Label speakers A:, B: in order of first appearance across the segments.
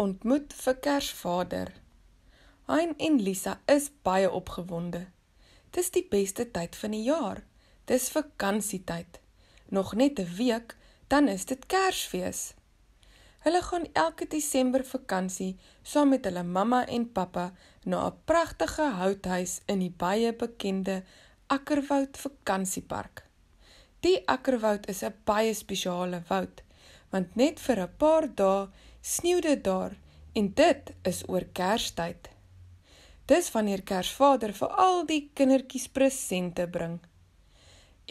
A: ontmoet vir Kersvader. Hein en Lisa is baie opgewonde. Dis die beste tyd van die jaar. Dis vakansietyd. Nog net 'n week, dan is dit Kersfees. Hulle gaan elke Desember vakansie saam met hulle mamma en pappa na 'n pragtige houthuis in die baie bekende Akkerwoud vakansiepark. Die Akkerwoud is 'n baie spesiale woud, want net vir 'n paar dae sneeu dit daar en dit is oor Kerstyd. Dis wanneer Kersvader vir al die kindertjies presente bring.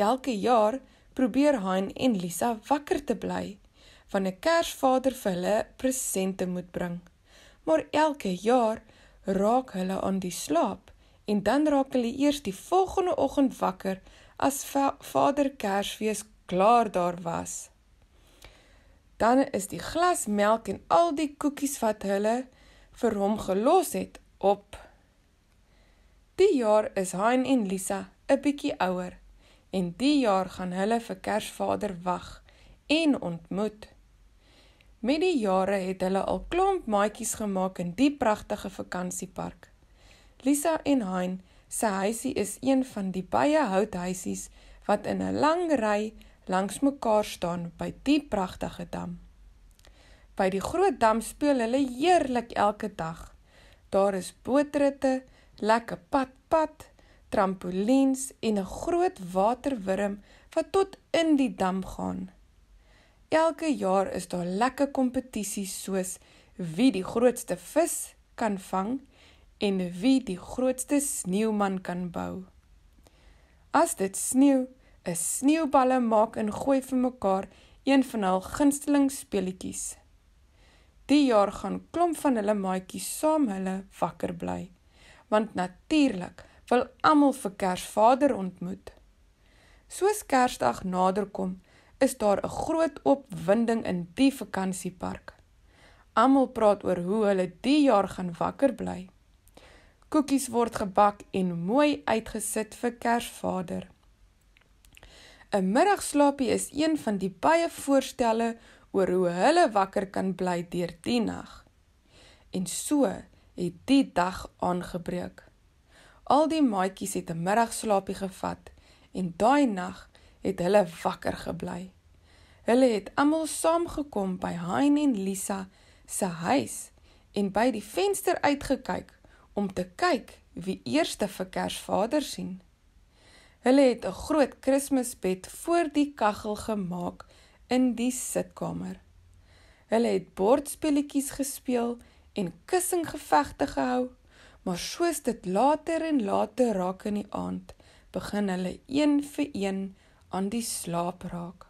A: Elke jaar probeer Hein en Lisa wakker te bly wanneer Kersvader vir hulle presente moet bring. Maar elke jaar raak hulle aan die slaap en dan raak hulle eers die volgende oggend wakker as va Vader Kersfees klaar daar was dan is die glas melk en al die koekies wat hulle vir hom gelos het op. Die jaar is Hein en Lisa 'n bietjie ouer en die jaar gaan hulle vir Kersvader wag en ontmoet. Met die jare het hulle al klomp maatjies gemaak in die pragtige vakansiepark. Lisa en Hein se huisie is een van die baie houthuisies wat in 'n lang ry langs mekaar staan by die pragtige dam. By die groot dam speel hulle heerlik elke dag. Daar is bootritte, lekker padpad, trampolines en 'n groot waterwurm wat tot in die dam gaan. Elke jaar is daar lekker kompetisies soos wie die grootste vis kan vang en wie die grootste sneeuman kan bou. As dit sneeu, 'n sneeuballe maak en gooi vir mekaar een van hul gunsteling speletjies. Die jaar gaan klomp van hulle maatjies saam hulle wakker bly, want natuurlik wil almal vir Kersvader ontmoet. Soos Kersdag naderkom, is daar 'n groot opwinding in die vakansiepark. Almal praat oor hoe hulle die jaar gaan wakker bly. Koekies word gebak en mooi uitgesit vir Kersvader. 'n Middagslaapie is een van die baie voorstelle oor hoe hulle wakker kan bly deur die nag. En so het die dag aangebreek. Al die maatjies het 'n middagslaapie gevat en daai nag het hulle wakker gebly. Hulle het almal saamgekom by Hein en Lisa se huis en by die venster uitgekyk om te kyk wie eers te vir Kersvader sien. Hulle het 'n groot Kersbed voor die kaggel gemaak in die sitkamer. Hulle het bordspelletjies gespeel en kussinggevegte gehou, maar soos dit later en later raak in die aand, begin hulle een vir een aan die slaap raak.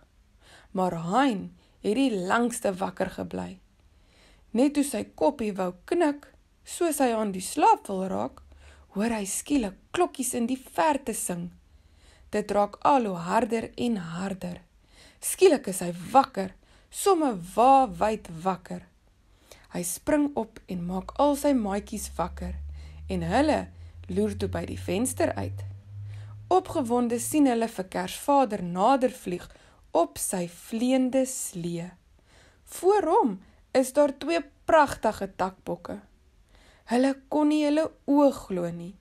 A: Maar Hein het die langste wakker gebly. Net toe sy koppie wou knik, soos hy aan die slaap wil raak, hoor hy skielik klokkies in die verte sing. Dit raak al hoe harder en harder. Skielik is hy wakker, somme waawyd wakker. Hy spring op en maak al sy maatjies wakker en hulle loer toe by die venster uit. Opgewonde sien hulle vir Kersvader nader vlieg op sy vleende slee. Voor hom is daar twee pragtige takbokke. Hulle kon nie hulle oë glo nie.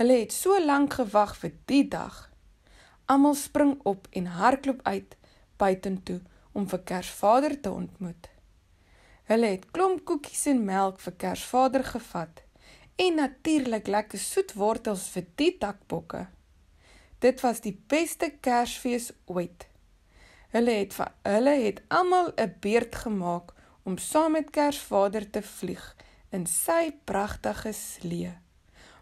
A: Hulle het so lank gewag vir die dag. Almal spring op en hardloop uit buitentoe om vir Kersvader te ontmoet. Hulle het klomp koekies en melk vir Kersvader gevat en natuurlik lekker soet wortels vir die takbokke. Dit was die beste Kersfees ooit. Hulle het vir hulle het almal 'n beurt gemaak om saam met Kersvader te vlieg in sy pragtige slee.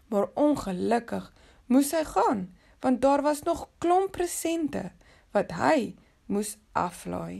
A: Maar ongelukkig moes hy gaan want daar was nog klomp presente wat hy moes aflaai.